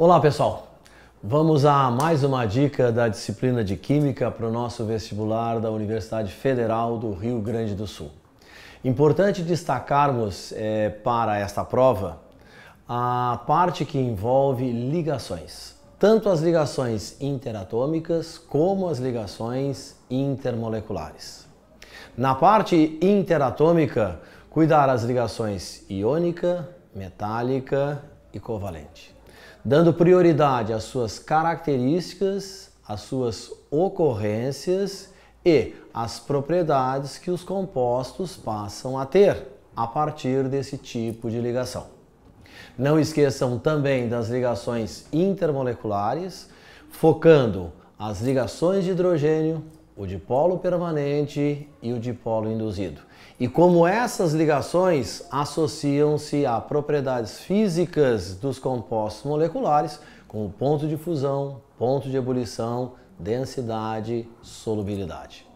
Olá pessoal, vamos a mais uma dica da disciplina de Química para o nosso vestibular da Universidade Federal do Rio Grande do Sul. Importante destacarmos é, para esta prova a parte que envolve ligações, tanto as ligações interatômicas como as ligações intermoleculares. Na parte interatômica, cuidar as ligações iônica, metálica e covalente dando prioridade às suas características, às suas ocorrências e às propriedades que os compostos passam a ter a partir desse tipo de ligação. Não esqueçam também das ligações intermoleculares, focando as ligações de hidrogênio o dipolo permanente e o dipolo induzido. E como essas ligações associam-se a propriedades físicas dos compostos moleculares, como ponto de fusão, ponto de ebulição, densidade, solubilidade.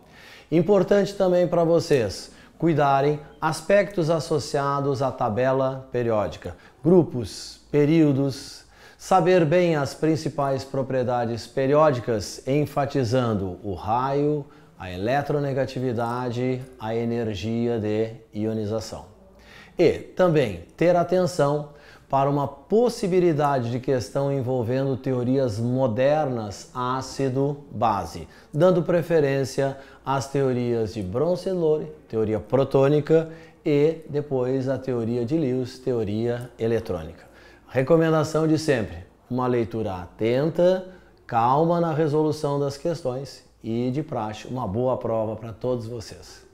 Importante também para vocês cuidarem aspectos associados à tabela periódica, grupos, períodos, Saber bem as principais propriedades periódicas, enfatizando o raio, a eletronegatividade, a energia de ionização. E também ter atenção para uma possibilidade de questão envolvendo teorias modernas ácido-base, dando preferência às teorias de Bronson-Lowry, teoria protônica, e depois a teoria de Lewis, teoria eletrônica. Recomendação de sempre: uma leitura atenta, calma na resolução das questões e, de praxe, uma boa prova para todos vocês.